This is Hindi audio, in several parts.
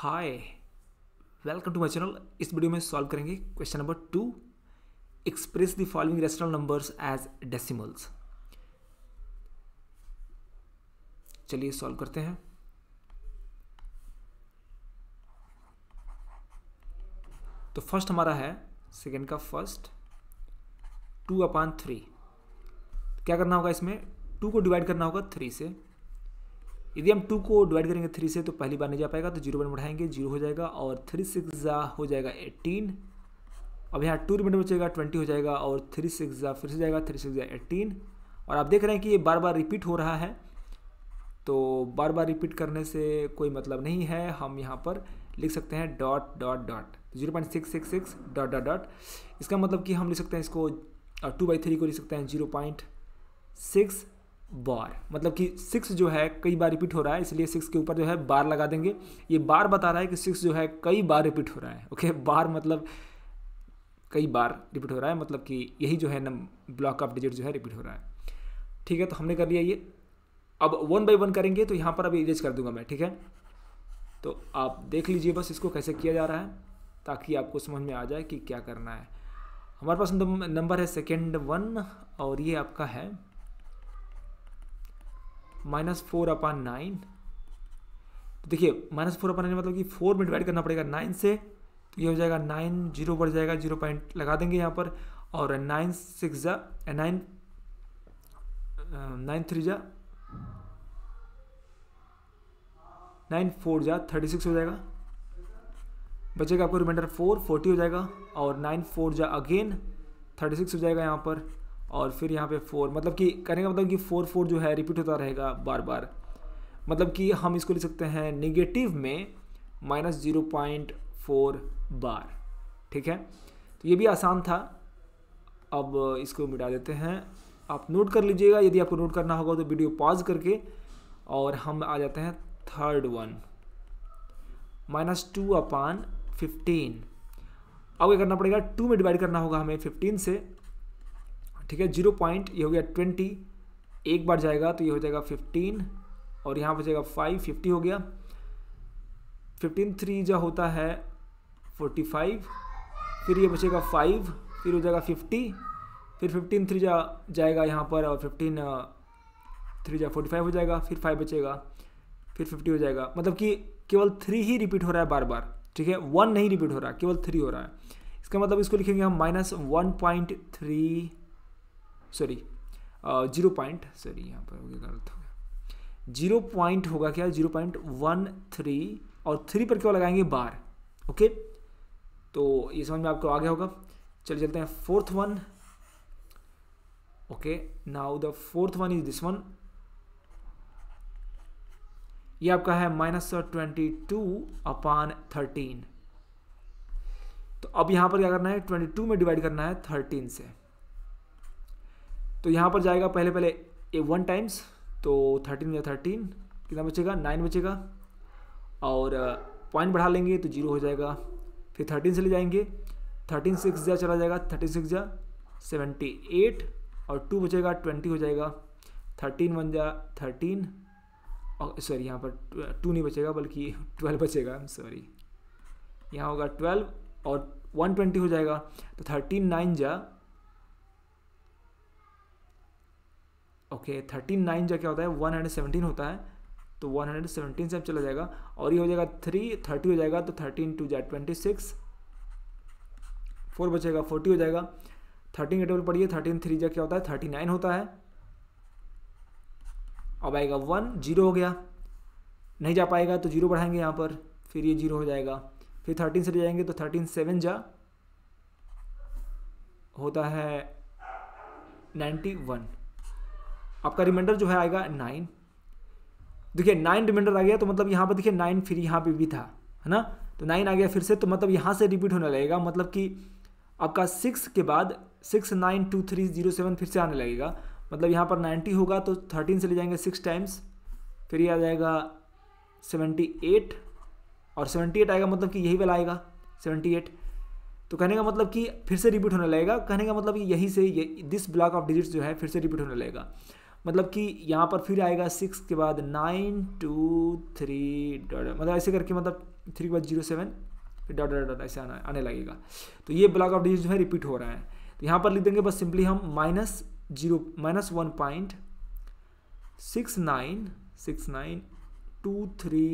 hi welcome to my channel इस वीडियो में सॉल्व करेंगे question number two express the following rational numbers as decimals चलिए सॉल्व करते हैं तो फर्स्ट हमारा है सेकेंड का फर्स्ट टू अपॉन थ्री क्या करना होगा इसमें टू को डिवाइड करना होगा थ्री से यदि हम टू को डिवाइड करेंगे थ्री से तो पहली बार नहीं जा पाएगा तो जीरो पॉइंट बढ़ाएंगे जीरो हो जाएगा और थ्री सिक्स जा हो जाएगा एट्टीन अब यहाँ टू रिमाइंडर बचेगा ट्वेंटी हो जाएगा और थ्री सिक्स जा फिर से जाएगा थ्री सिक्स जा एट्टीन और आप देख रहे हैं कि ये बार बार रिपीट हो रहा है तो बार बार रिपीट करने से कोई मतलब नहीं है हम यहाँ पर लिख सकते हैं dot dot dot zero point six six six dot dot dot इसका मतलब कि हम लिख सकते हैं इसको टू बाई थ्री को लिख सकते हैं जीरो पॉइंट सिक्स बार मतलब कि सिक्स जो है कई बार रिपीट हो रहा है इसलिए सिक्स के ऊपर जो है बार लगा देंगे ये बार बता रहा है कि सिक्स जो है कई बार रिपीट हो रहा है ओके बार मतलब कई बार रिपीट हो रहा है मतलब कि यही जो है नम ब्लॉक ऑफ डिजिट जो है रिपीट हो रहा है ठीक है तो हमने कर लिया ये अब वन बाई वन करेंगे तो यहाँ पर अभी इरेज कर दूंगा मैं ठीक है तो आप देख लीजिए बस इसको कैसे किया जा रहा है ताकि आपको समझ में आ जाए कि क्या करना है हमारे पास नंबर है सेकेंड वन और ये आपका है माइनस फोर अपान नाइन तो देखिए माइनस फोर अपान नाइन मतलब कि फोर में डिवाइड करना पड़ेगा नाइन से तो ये हो जाएगा नाइन जीरो बढ़ जाएगा जीरो पॉइंट लगा देंगे यहाँ पर और नाइन सिक्स जा नाइन नाइन थ्री जा नाइन फोर जा थर्टी सिक्स हो जाएगा बचेगा आपको रिमाइंडर फोर फोर्टी हो जाएगा और नाइन फोर जा अगेन थर्टी सिक्स हो जाएगा यहाँ पर और फिर यहाँ पे फोर मतलब कि कहने का मतलब कि फोर फोर जो है रिपीट होता रहेगा बार बार मतलब कि हम इसको लिख सकते हैं निगेटिव में माइनस ज़ीरो पॉइंट फोर बार ठीक है तो ये भी आसान था अब इसको मिटा देते हैं आप नोट कर लीजिएगा यदि आपको नोट करना होगा तो वीडियो पॉज करके और हम आ जाते हैं third one minus two upon fifteen अब ये करना पड़ेगा टू में डिवाइड करना होगा हमें फिफ्टीन से ठीक है जीरो पॉइंट ये हो गया ट्वेंटी एक बार जाएगा तो ये हो जाएगा फिफ्टीन और यहाँ पर जाएगा फाइव फिफ्टी हो गया फिफ्टीन थ्री जो होता है फोर्टी फाइव फिर ये बचेगा फाइव फिर हो जाएगा फिफ्टी फिर फिफ्टीन थ्री जा जाएगा यहाँ पर और फिफ्टीन थ्री जा फोर्टी फाइव हो जाएगा फिर फाइव बचेगा फिर फिफ्टी हो जाएगा मतलब कि केवल थ्री ही रिपीट हो रहा है बार बार ठीक है वन नहीं रिपीट हो रहा है केवल थ्री हो रहा है इसका मतलब इसको लिखेंगे हम minus one point three sorry zero point sorry यहाँ पर हो गलत हो गया जीरो पॉइंट होगा क्या जीरो पॉइंट वन थ्री और थ्री पर क्यों लगाएंगे बार ओके तो ये समझ में आपको आ गया होगा चलिए चलते हैं fourth one okay now the fourth one is this one ये आपका है minus twenty two upon thirteen तो अब यहां पर क्या करना है ट्वेंटी टू में डिवाइड करना है थर्टीन से तो यहाँ पर जाएगा पहले पहले ए वन टाइम्स तो थर्टीन या थर्टीन कितना बचेगा नाइन बचेगा और पॉइंट बढ़ा लेंगे तो जीरो हो जाएगा फिर थर्टीन से ले जाएंगे थर्टीन सिक्स जा चला जाएगा थर्टी सिक्स जा सेवेंटी एट और टू बचेगा ट्वेंटी हो जाएगा थर्टीन वन जा थर्टीन और सॉरी यहाँ पर टू नहीं बचेगा बल्कि ट्वेल्व बचेगा सॉरी यहाँ होगा ट्वेल्व और वन ट्वेंटी हो जाएगा तो थर्टीन नाइन जा ओके थर्टीन नाइन जो क्या होता है वन हंड्रेड सेवनटीन होता है तो वन हंड्रेड सेवनटीन से अब चला जाएगा और ये हो जाएगा थ्री थर्टी हो जाएगा तो थर्टीन टू जाए ट्वेंटी सिक्स फोर बचेगा फोर्टी हो जाएगा थर्टीन का टेबल पढ़िए थर्टीन थ्री जो क्या होता है थर्टी नाइन होता है अब आएगा वन जीरो हो गया नहीं जा पाएगा तो जीरो बढ़ाएंगे यहाँ पर फिर ये जीरो हो जाएगा फिर थर्टीन से ले जाएंगे तो थर्टीन सेवन जा होता है नाइन्टी वन आपका रिमाइंडर जो है आएगा नाइन देखिए नाइन रिमाइंडर आ गया तो मतलब यहाँ पर देखिए नाइन फिर यहाँ पे भी था है ना तो नाइन आ गया फिर से तो मतलब यहाँ से रिपीट होने लगेगा मतलब कि आपका सिक्स के बाद six nine two three zero seven फिर से आने लगेगा मतलब यहाँ पर नाइन्टी होगा तो थर्टीन से ले जाएंगे सिक्स टाइम्स फिर ये आ जाएगा सेवेंटी एट और सेवेंटी एट आएगा मतलब कि यही वाला आएगा सेवेंटी एट तो कहने का मतलब कि फिर से रिपीट होने लगेगा कहने का मतलब कि यही से ये दिस ब्लॉक ऑफ डिजिट्स जो है फिर से रिपीट होने लगेगा मतलब कि यहाँ पर फिर आएगा सिक्स के बाद नाइन टू थ्री डॉट मतलब ऐसे करके मतलब थ्री के बाद जीरो सेवन फिर डॉट डॉट डॉट ऐसे आना आने लगेगा तो ये ब्लॉक ऑफ डिजिट जो है रिपीट हो रहा है तो यहाँ पर लिख देंगे बस सिंपली हम minus zero minus one point six nine six nine two three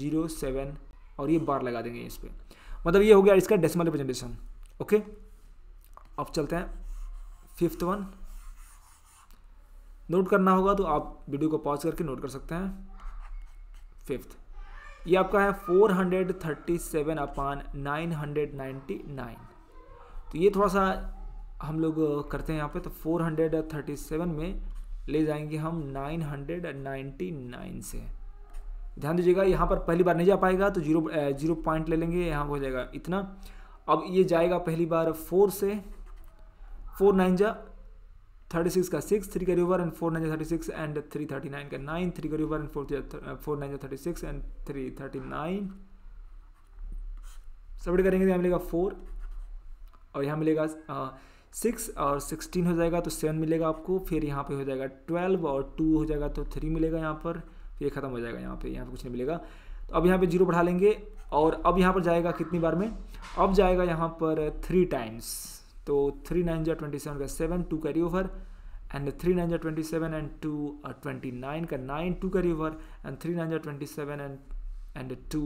zero seven और ये बार लगा देंगे इस पर मतलब ये हो गया इसका डेसिमल रिप्रेजेंटेशन ओके अब चलते हैं फिफ्थ वन नोट करना होगा तो आप वीडियो को पॉज करके नोट कर सकते हैं फिफ्थ ये आपका है four hundred thirty seven upon nine hundred ninety nine तो ये थोड़ा सा हम लोग करते हैं यहाँ पे तो फोर हंड्रेड थर्टी सेवन में ले जाएंगे हम नाइन हंड्रेड नाइन्टी नाइन से ध्यान दीजिएगा यहाँ पर पहली बार नहीं जा पाएगा तो जीरो जीरो पॉइंट ले लेंगे यहाँ हो जाएगा इतना अब ये जाएगा पहली बार फोर से फोर नाइन जा थर्टी सिक्स का six three carry over and four nine thirty six and three thirty nine का nine three carry over and four four nine thirty six and three thirty nine submit करेंगे तो यहाँ मिलेगा फोर और यहाँ मिलेगा सिक्स uh, और सिक्सटीन हो जाएगा तो सेवन मिलेगा आपको फिर यहाँ पे हो जाएगा ट्वेल्व और टू हो जाएगा तो थ्री मिलेगा यहाँ पर फिर ये ख़त्म हो जाएगा यहाँ पे यहाँ पे कुछ नहीं मिलेगा तो अब यहाँ पे जीरो बढ़ा लेंगे और अब यहाँ पर जाएगा कितनी बार में अब जाएगा यहाँ पर थ्री टाइम्स तो थ्री नाइन जा ट्वेंटी सेवन का seven two carry over and three nine जा twenty seven and two twenty nine का nine two carry over and three nine जा twenty seven and and two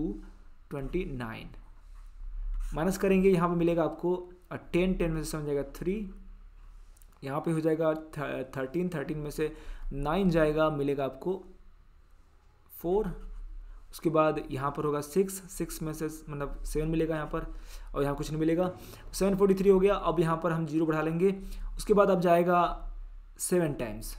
twenty nine minus करेंगे यहाँ पे मिलेगा आपको टेन uh, टेन में से समझ जाएगा थ्री यहाँ पे हो जाएगा थर्टीन थर्टीन uh, में से नाइन जाएगा मिलेगा आपको फोर उसके बाद यहाँ पर होगा सिक्स सिक्स में से मतलब सेवन मिलेगा यहाँ पर और यहाँ कुछ नहीं मिलेगा सेवन फोर्टी थ्री हो गया अब यहाँ पर हम जीरो बढ़ा लेंगे उसके बाद अब जाएगा सेवन टाइम्स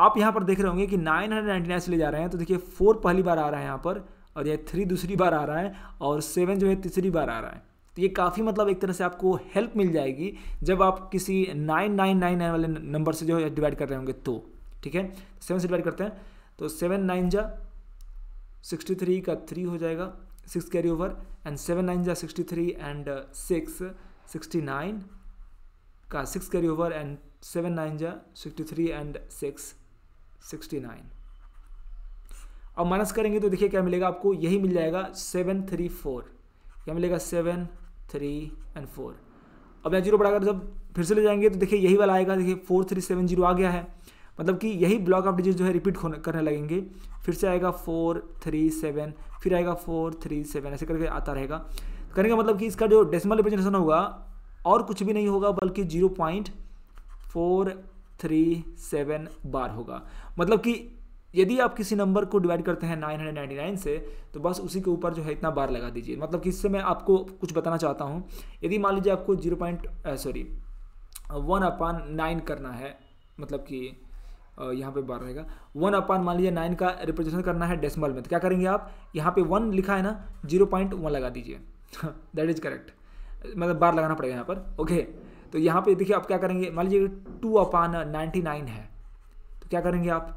आप यहाँ पर देख रहे होंगे कि नाइन हंड्रेड नाइन्टी नाइन से ले जा रहे हैं तो देखिए फोर पहली बार आ रहा है यहाँ पर और यह थ्री दूसरी बार आ रहा है और सेवन जो है तीसरी बार आ रहा है तो ये काफ़ी मतलब एक तरह से आपको हेल्प मिल जाएगी जब आप किसी नाइन नाइन नाइन नाइन वाले नंबर से जो है डिवाइड कर रहे होंगे तो ठीक है सेवन से डिवाइड करते हैं तो सेवन नाइन जा सिक्सटी थ्री का थ्री हो जाएगा six carry over and seven nine जा sixty three and six sixty nine का six carry over and seven nine जा sixty three and six sixty nine अब माइनस करेंगे तो देखिए क्या मिलेगा आपको यही मिल जाएगा सेवन थ्री फोर क्या मिलेगा सेवन थ्री एंड फोर अब यहाँ जीरो बढ़ाकर जब फिर से ले जाएंगे तो देखिए यही वाला आएगा देखिए फोर थ्री सेवन जीरो आ गया है मतलब कि यही ब्लॉक ऑफ डिजिट जो है रिपीट करने लगेंगे फिर से आएगा फोर थ्री सेवन फिर आएगा फोर थ्री सेवन ऐसे करके आता रहेगा तो करने का मतलब कि इसका जो डेसिमल रिप्रेजेंटेशन होगा और कुछ भी नहीं होगा बल्कि zero point four three seven बार होगा मतलब कि यदि आप किसी नंबर को डिवाइड करते हैं नाइन हंड्रेड नाइन्टी नाइन से तो बस उसी के ऊपर जो है इतना बार लगा दीजिए मतलब कि इससे मैं आपको कुछ बताना चाहता हूँ यदि मान लीजिए आपको zero point sorry one upon nine करना है मतलब कि यहाँ पे बार रहेगा वन अपान मान लीजिए नाइन का रिप्रेजेंटेशन करना है डेसिमल में तो क्या करेंगे आप यहाँ पे वन लिखा है ना जीरो पॉइंट वन लगा दीजिए दैट इज़ करेक्ट मतलब बार लगाना पड़ेगा यहाँ पर ओके तो यहाँ पे देखिए आप क्या करेंगे मान लीजिए टू अपान नाइन्टी नाइन है तो क्या करेंगे आप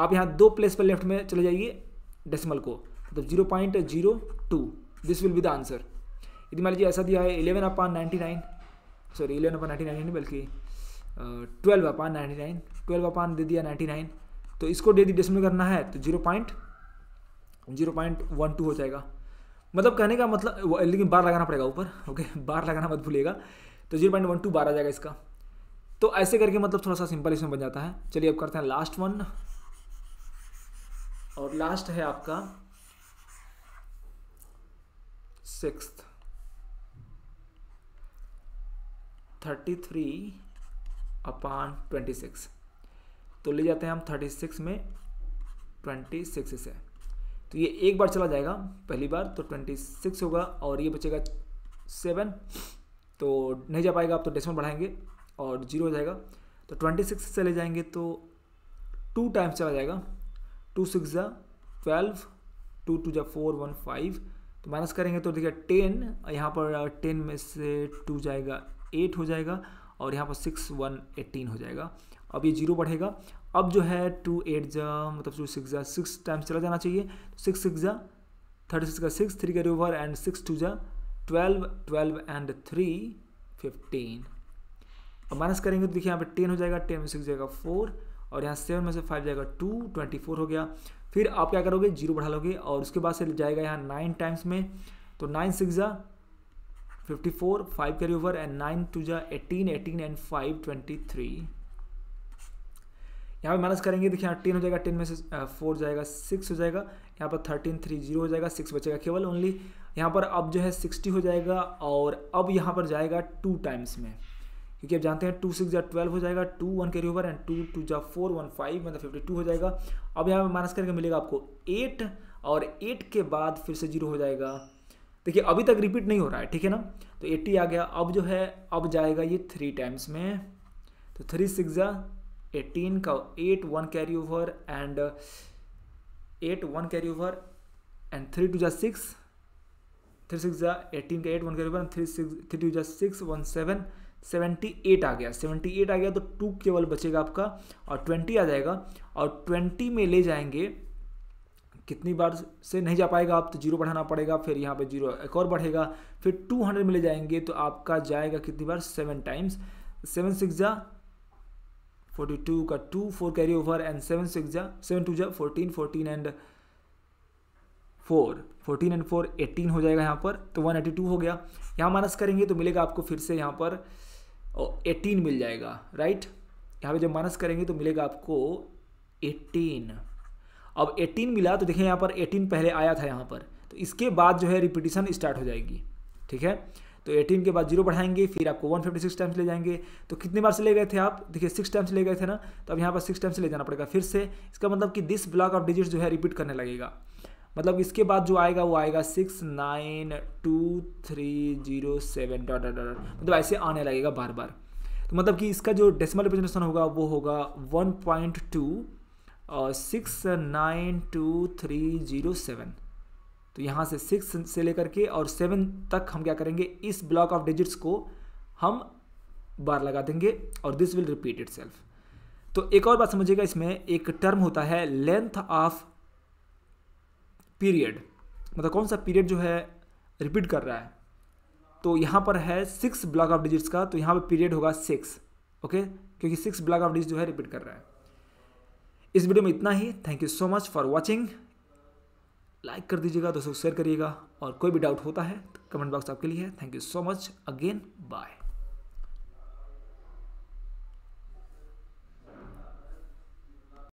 आप यहाँ दो प्लेस पर लेफ्ट में चले जाइए डेसिमल को मतलब zero point zero two this will be the answer यदि मान लीजिए ऐसा दिया है eleven upon ninety nine sorry eleven upon ninety nine नहीं बल्कि twelve upon ninety nine twelve upon दे दिया नाइन्टी नाइन तो इसको दी डिसमिल करना है तो zero point zero point one two हो जाएगा मतलब कहने का मतलब लेकिन बार लगाना पड़ेगा ऊपर ओके बार लगाना मत भूलिएगा तो जीरो पॉइंट वन टू बार आ जाएगा इसका तो ऐसे करके मतलब थोड़ा सा सिंपल इसमें बन जाता है चलिए अब करते हैं लास्ट वन और लास्ट है आपका six thirty three upon twenty six तो ले जाते हैं हम थर्टी सिक्स में ट्वेंटी सिक्स से तो ये एक बार चला जाएगा पहली बार तो ट्वेंटी सिक्स होगा और ये बचेगा सेवन तो नहीं जा पाएगा आप तो डेसिमल बढ़ाएंगे और जीरो हो जाएगा तो ट्वेंटी सिक्स से ले जाएंगे तो टू टाइम्स चला जाएगा टू सिक्स ज़ा ट्वेल्व टू टू ज़ा फोर वन फाइव तो माइनस करेंगे तो देखिए टेन यहाँ पर टेन में से टू जाएगा एट हो जाएगा और यहाँ पर सिक्स वन एटीन हो जाएगा अब ये जीरो बढ़ेगा अब जो है टू एट जा मतलब टू सिक्स जा सिक्स टाइम्स चला जाना चाहिए सिक्स सिक्स जा थर्टी सिक्स का सिक्स थ्री का रिवर एंड सिक्स टू जा twelve twelve and three fifteen अब माइनस करेंगे तो देखिए यहाँ पे टेन हो जाएगा टेन में सिक्स जाएगा फोर और यहाँ सेवन में से फाइव जाएगा टू ट्वेंटी फोर हो गया फिर आप क्या करोगे जीरो बढ़ा लोगे और उसके बाद से जाएगा यहाँ नाइन टाइम्स में तो नाइन सिक्स जा फिफ्टी फोर फाइव का ओवर एंड नाइन टू जा eighteen eighteen and five twenty three यहाँ पे माइनस करेंगे देखिए यहाँ टेन हो जाएगा टेन में से फोर uh, जाएगा सिक्स हो जाएगा यहाँ पर थर्टीन थ्री जीरो हो जाएगा सिक्स बचेगा केवल ओनली यहाँ पर अब जो है सिक्सटी हो जाएगा और अब यहाँ पर जाएगा टू टाइम्स में क्योंकि आप जानते हैं टू सिक्स या ट्वेल्व हो जाएगा टू वन के रिवर एंड टू टू जा फोर वन फाइव मतलब फिफ्टी टू हो जाएगा अब यहाँ पर माइनस करके मिलेगा आपको एट और एट के बाद फिर से जीरो हो जाएगा देखिए अभी तक रिपीट नहीं हो रहा है ठीक है ना तो एट्टी आ गया अब जो है अब जाएगा ये थ्री टाइम्स में तो थ्री सिक्स जा एटीन का eight one carry over and uh, eight one carry over and three two जा सिक्स थ्री सिक्स जा एटीन का eight one carry over and three six three two जै six one seven seventy eight आ गया सेवेंटी एट आ गया तो टू केवल बचेगा आपका और ट्वेंटी आ जाएगा और ट्वेंटी में ले जाएंगे कितनी बार से नहीं जा पाएगा आप तो जीरो बढ़ाना पड़ेगा फिर यहाँ पे जीरो एक और बढ़ेगा फिर टू हंड्रेड में ले जाएंगे तो आपका जाएगा कितनी बार सेवन टाइम्स सेवन सिक्स जा फोर्टी टू का two four carry over and seven six जा सेवन टू जा fourteen fourteen and four fourteen and four eighteen हो जाएगा यहाँ पर तो वन एटी टू हो गया यहाँ माइनस करेंगे तो मिलेगा आपको फिर से यहाँ पर एटीन मिल जाएगा राइट यहाँ पे जब माइनस करेंगे तो मिलेगा आपको एटीन अब एटीन मिला तो देखिए यहाँ पर एटीन पहले आया था यहाँ पर तो इसके बाद जो है रिपीटिशन स्टार्ट हो जाएगी ठीक है तो एटीन के बाद जीरो बढ़ाएंगे फिर आपको वन फिफ्टी सिक्स टाइम्स ले जाएंगे तो कितने बार से ले गए थे आप देखिए सिक्स टाइम्स ले गए थे ना तो अब यहाँ पर सिक्स टाइम्स ले जाना पड़ेगा फिर से इसका मतलब कि दिस ब्लॉक ऑफ डिजिट जो है रिपीट करने लगेगा मतलब इसके बाद जो आएगा वो आएगा six nine two three zero seven dot dot dot मतलब ऐसे आने लगेगा बार बार तो मतलब कि इसका जो डेसिमल रिप्रेजेंटेशन होगा वो होगा one point two six nine two three zero seven तो यहाँ से सिक्स से लेकर के और सेवन तक हम क्या करेंगे इस ब्लॉक ऑफ डिजिट्स को हम बार लगा देंगे और this will repeat itself तो एक और बात समझिएगा इसमें एक टर्म होता है लेंथ ऑफ पीरियड मतलब कौन सा पीरियड जो है रिपीट कर रहा है तो यहाँ पर है सिक्स ब्लॉक ऑफ डिजिट्स का तो यहाँ पर पीरियड होगा सिक्स ओके क्योंकि सिक्स ब्लॉक ऑफ डिजिट जो है रिपीट कर रहा है इस वीडियो में इतना ही thank you so much for watching like कर दीजिएगा दोस्तों शेयर करिएगा और कोई भी डाउट होता है तो कमेंट बॉक्स आपके लिए है thank you so much again bye